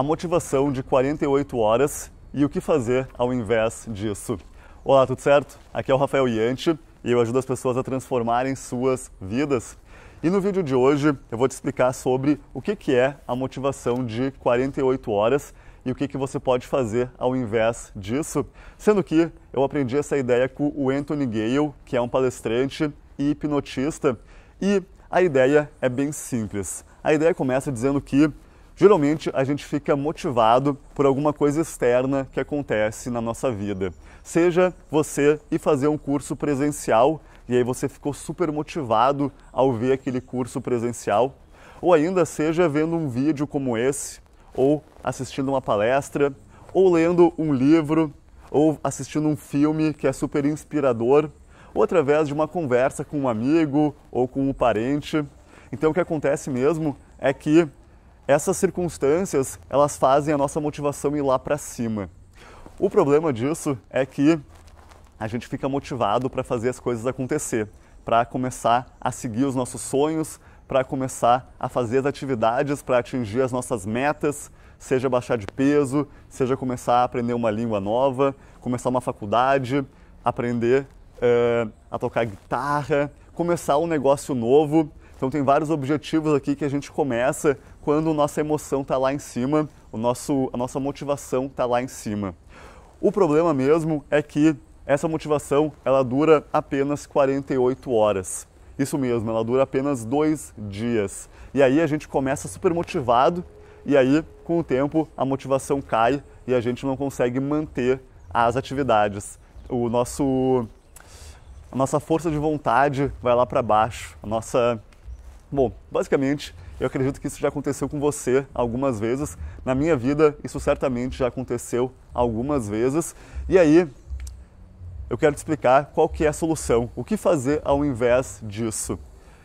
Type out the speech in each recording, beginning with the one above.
a motivação de 48 horas e o que fazer ao invés disso. Olá, tudo certo? Aqui é o Rafael Yanti e eu ajudo as pessoas a transformarem suas vidas. E no vídeo de hoje eu vou te explicar sobre o que, que é a motivação de 48 horas e o que, que você pode fazer ao invés disso. Sendo que eu aprendi essa ideia com o Anthony Gale, que é um palestrante e hipnotista, e a ideia é bem simples. A ideia começa dizendo que Geralmente a gente fica motivado por alguma coisa externa que acontece na nossa vida. Seja você ir fazer um curso presencial e aí você ficou super motivado ao ver aquele curso presencial, ou ainda seja vendo um vídeo como esse, ou assistindo uma palestra, ou lendo um livro, ou assistindo um filme que é super inspirador, ou através de uma conversa com um amigo ou com um parente. Então o que acontece mesmo é que essas circunstâncias, elas fazem a nossa motivação ir lá para cima. O problema disso é que a gente fica motivado para fazer as coisas acontecer, para começar a seguir os nossos sonhos, para começar a fazer as atividades para atingir as nossas metas, seja baixar de peso, seja começar a aprender uma língua nova, começar uma faculdade, aprender uh, a tocar guitarra, começar um negócio novo então tem vários objetivos aqui que a gente começa quando nossa emoção está lá em cima, o nosso, a nossa motivação está lá em cima. O problema mesmo é que essa motivação ela dura apenas 48 horas. Isso mesmo, ela dura apenas dois dias. E aí a gente começa super motivado e aí com o tempo a motivação cai e a gente não consegue manter as atividades. O nosso a nossa força de vontade vai lá para baixo, a nossa Bom, basicamente, eu acredito que isso já aconteceu com você algumas vezes. Na minha vida, isso certamente já aconteceu algumas vezes. E aí, eu quero te explicar qual que é a solução, o que fazer ao invés disso.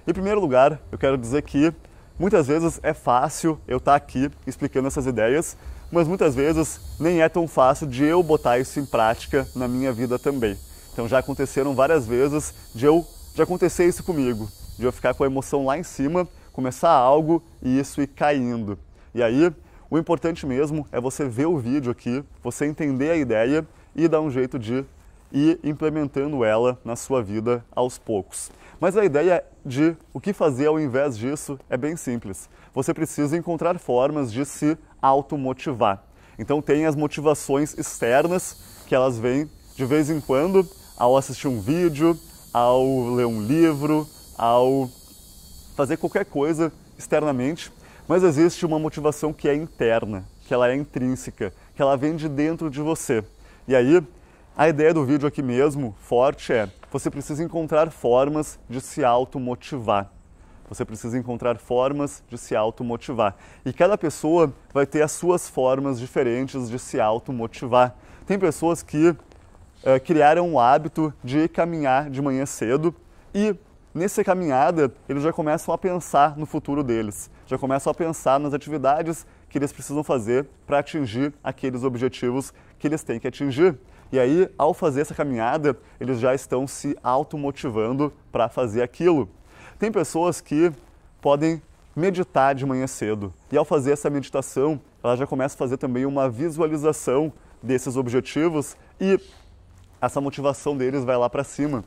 Em primeiro lugar, eu quero dizer que muitas vezes é fácil eu estar tá aqui explicando essas ideias, mas muitas vezes nem é tão fácil de eu botar isso em prática na minha vida também. Então já aconteceram várias vezes de eu de acontecer isso comigo de eu ficar com a emoção lá em cima, começar algo e isso ir caindo. E aí, o importante mesmo é você ver o vídeo aqui, você entender a ideia e dar um jeito de ir implementando ela na sua vida aos poucos. Mas a ideia de o que fazer ao invés disso é bem simples. Você precisa encontrar formas de se automotivar. Então tem as motivações externas que elas vêm de vez em quando ao assistir um vídeo, ao ler um livro, ao fazer qualquer coisa externamente, mas existe uma motivação que é interna, que ela é intrínseca, que ela vem de dentro de você. E aí, a ideia do vídeo aqui mesmo, forte, é você precisa encontrar formas de se automotivar. Você precisa encontrar formas de se automotivar. E cada pessoa vai ter as suas formas diferentes de se automotivar. Tem pessoas que eh, criaram o hábito de caminhar de manhã cedo e nessa caminhada, eles já começam a pensar no futuro deles, já começam a pensar nas atividades que eles precisam fazer para atingir aqueles objetivos que eles têm que atingir. E aí, ao fazer essa caminhada, eles já estão se automotivando para fazer aquilo. Tem pessoas que podem meditar de manhã cedo. E ao fazer essa meditação, ela já começa a fazer também uma visualização desses objetivos e essa motivação deles vai lá para cima.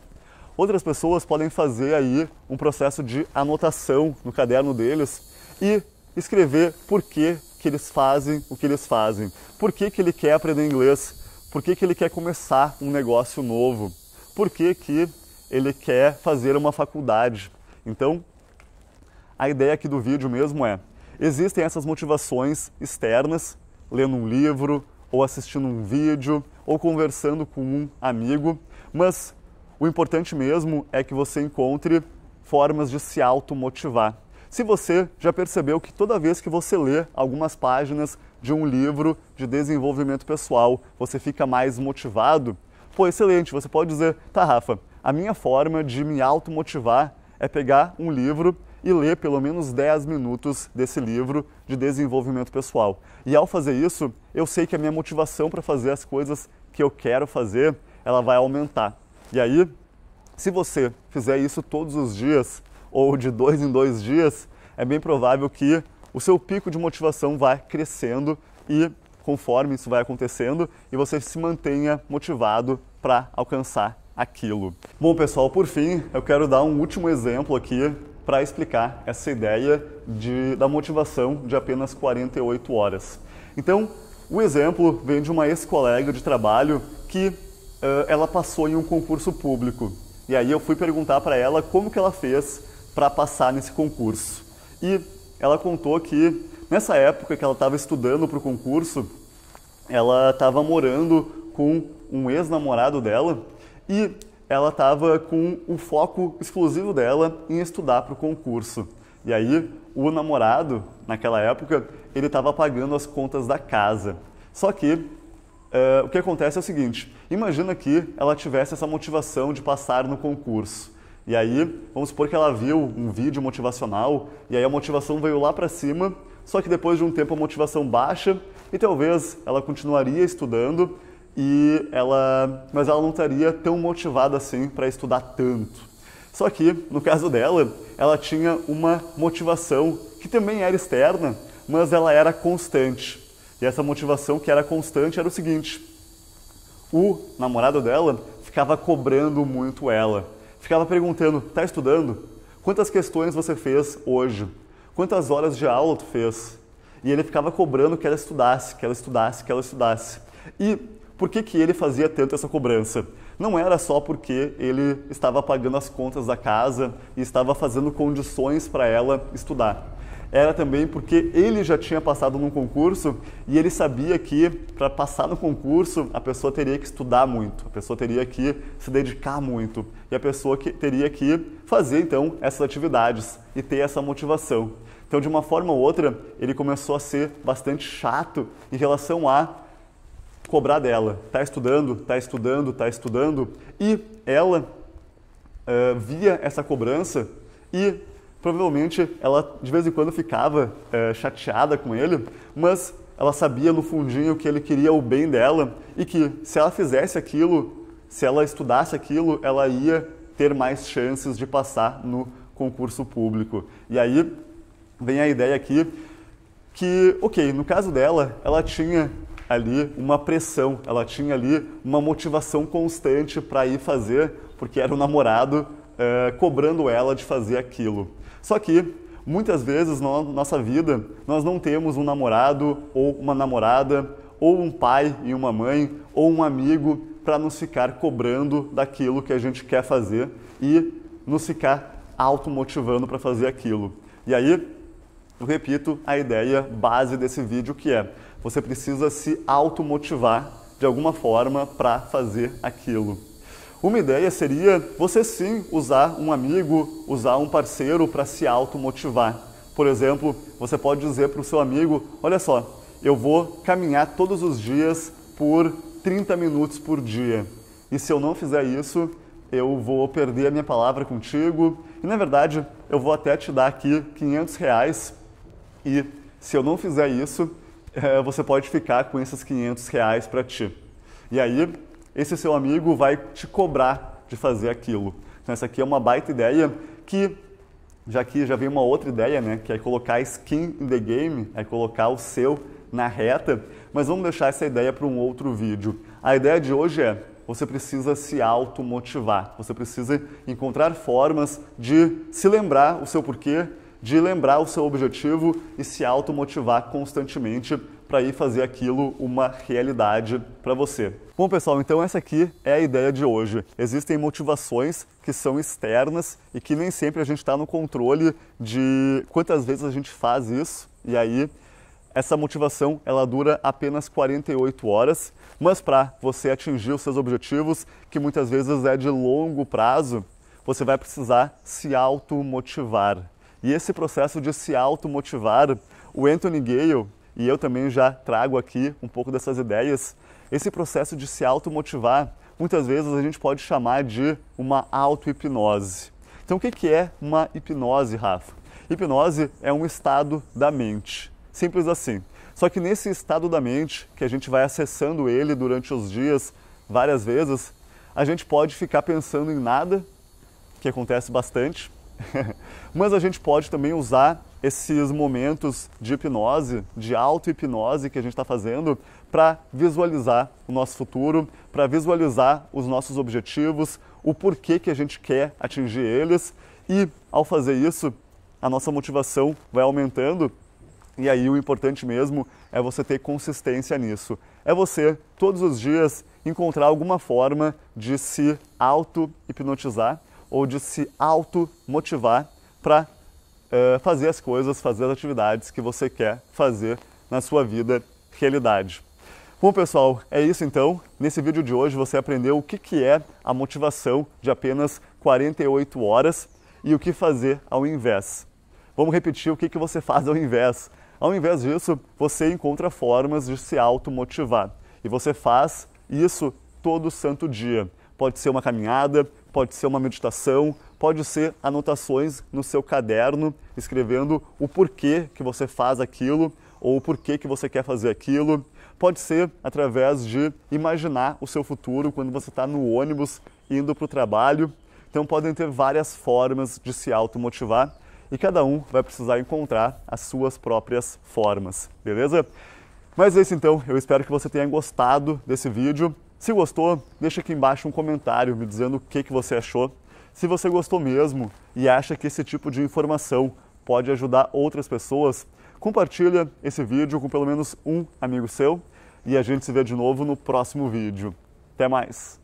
Outras pessoas podem fazer aí um processo de anotação no caderno deles e escrever por que, que eles fazem o que eles fazem, por que, que ele quer aprender inglês, por que, que ele quer começar um negócio novo, por que, que ele quer fazer uma faculdade. Então, a ideia aqui do vídeo mesmo é: existem essas motivações externas, lendo um livro, ou assistindo um vídeo, ou conversando com um amigo, mas o importante mesmo é que você encontre formas de se automotivar. Se você já percebeu que toda vez que você lê algumas páginas de um livro de desenvolvimento pessoal, você fica mais motivado, pô, excelente, você pode dizer, tá, Rafa, a minha forma de me automotivar é pegar um livro e ler pelo menos 10 minutos desse livro de desenvolvimento pessoal. E ao fazer isso, eu sei que a minha motivação para fazer as coisas que eu quero fazer, ela vai aumentar. E aí, se você fizer isso todos os dias ou de dois em dois dias, é bem provável que o seu pico de motivação vá crescendo e conforme isso vai acontecendo e você se mantenha motivado para alcançar aquilo. Bom, pessoal, por fim, eu quero dar um último exemplo aqui para explicar essa ideia de, da motivação de apenas 48 horas. Então, o exemplo vem de uma ex-colega de trabalho que ah, ela passou em um concurso público. E aí eu fui perguntar para ela como que ela fez para passar nesse concurso. E ela contou que nessa época que ela estava estudando para o concurso, ela estava morando com um ex-namorado dela e ela estava com o foco exclusivo dela em estudar para o concurso. E aí o namorado, naquela época, ele estava pagando as contas da casa. Só que é, o que acontece é o seguinte: imagina que ela tivesse essa motivação de passar no concurso. E aí, vamos supor que ela viu um vídeo motivacional e aí a motivação veio lá para cima, só que depois de um tempo a motivação baixa e talvez ela continuaria estudando e ela, mas ela não estaria tão motivada assim para estudar tanto. Só que no caso dela, ela tinha uma motivação que também era externa, mas ela era constante. E essa motivação que era constante era o seguinte: o namorado dela ficava cobrando muito ela. Ficava perguntando: "Tá estudando? Quantas questões você fez hoje? Quantas horas de aula tu fez?" E ele ficava cobrando que ela estudasse, que ela estudasse, que ela estudasse. E por que que ele fazia tanto essa cobrança? Não era só porque ele estava pagando as contas da casa e estava fazendo condições para ela estudar era também porque ele já tinha passado num concurso e ele sabia que para passar no concurso a pessoa teria que estudar muito, a pessoa teria que se dedicar muito e a pessoa que teria que fazer então essas atividades e ter essa motivação. Então, de uma forma ou outra, ele começou a ser bastante chato em relação a cobrar dela. Tá estudando, tá estudando, tá estudando. E ela uh, via essa cobrança e Provavelmente ela de vez em quando ficava é, chateada com ele, mas ela sabia no fundinho que ele queria o bem dela e que se ela fizesse aquilo, se ela estudasse aquilo, ela ia ter mais chances de passar no concurso público. E aí vem a ideia aqui que, ok, no caso dela, ela tinha ali uma pressão, ela tinha ali uma motivação constante para ir fazer, porque era o namorado eh, cobrando ela de fazer aquilo. Só que muitas vezes na nossa vida nós não temos um namorado ou uma namorada ou um pai e uma mãe ou um amigo para nos ficar cobrando daquilo que a gente quer fazer e nos ficar automotivando para fazer aquilo. E aí, eu repito a ideia base desse vídeo que é: você precisa se automotivar de alguma forma para fazer aquilo. Uma ideia seria você sim usar um amigo, usar um parceiro para se automotivar. Por exemplo, você pode dizer para o seu amigo: Olha só, eu vou caminhar todos os dias por 30 minutos por dia. E se eu não fizer isso, eu vou perder a minha palavra contigo. E na verdade, eu vou até te dar aqui 500 reais. E se eu não fizer isso, eh, você pode ficar com esses 500 reais para ti. E aí, esse seu amigo vai te cobrar de fazer aquilo. Então, essa aqui é uma baita ideia que já que já vem uma outra ideia, né, que é colocar skin in the game, é colocar o seu na reta, mas vamos deixar essa ideia para um outro vídeo. A ideia de hoje é você precisa se automotivar, você precisa encontrar formas de se lembrar o seu porquê, de lembrar o seu objetivo e se automotivar constantemente para ir fazer aquilo uma realidade para você. Bom, pessoal, então essa aqui é a ideia de hoje. Existem motivações que são externas e que nem sempre a gente está no controle de quantas vezes a gente faz isso e aí essa motivação ela dura apenas 48 horas, mas para você atingir os seus objetivos, que muitas vezes é de longo prazo, você vai precisar se automotivar. E esse processo de se automotivar, o Anthony Gale, e eu também já trago aqui um pouco dessas ideias. Esse processo de se automotivar, muitas vezes a gente pode chamar de uma auto-hipnose. Então, o que é uma hipnose, Rafa? Hipnose é um estado da mente, simples assim. Só que nesse estado da mente, que a gente vai acessando ele durante os dias várias vezes, a gente pode ficar pensando em nada, que acontece bastante, mas a gente pode também usar esses momentos de hipnose, de auto-hipnose que a gente está fazendo para visualizar o nosso futuro, para visualizar os nossos objetivos, o porquê que a gente quer atingir eles e ao fazer isso, a nossa motivação vai aumentando e aí o importante mesmo é você ter consistência nisso. É você todos os dias encontrar alguma forma de se auto hipnotizar ou de se auto motivar para eh, fazer as coisas, fazer as atividades que você quer fazer na sua vida realidade. Bom pessoal, é isso então. Nesse vídeo de hoje você aprendeu o que, que é a motivação de apenas 48 horas e o que fazer ao invés. Vamos repetir o que, que você faz ao invés. Ao invés disso, você encontra formas de se automotivar. E você faz isso todo santo dia. Pode ser uma caminhada, pode ser uma meditação, pode ser anotações no seu caderno, escrevendo o porquê que você faz aquilo ou o porquê que você quer fazer aquilo. Pode ser através de imaginar o seu futuro quando você está no ônibus indo para o trabalho. Então podem ter várias formas de se automotivar e cada um vai precisar encontrar as suas próprias formas, beleza? Mas é isso então, eu espero que você tenha gostado desse vídeo. Se gostou, deixa aqui embaixo um comentário me dizendo o que, que você achou. Se você gostou mesmo e acha que esse tipo de informação pode ajudar outras pessoas, compartilha esse vídeo com pelo menos um amigo seu e a gente se vê de novo no próximo vídeo. Até mais!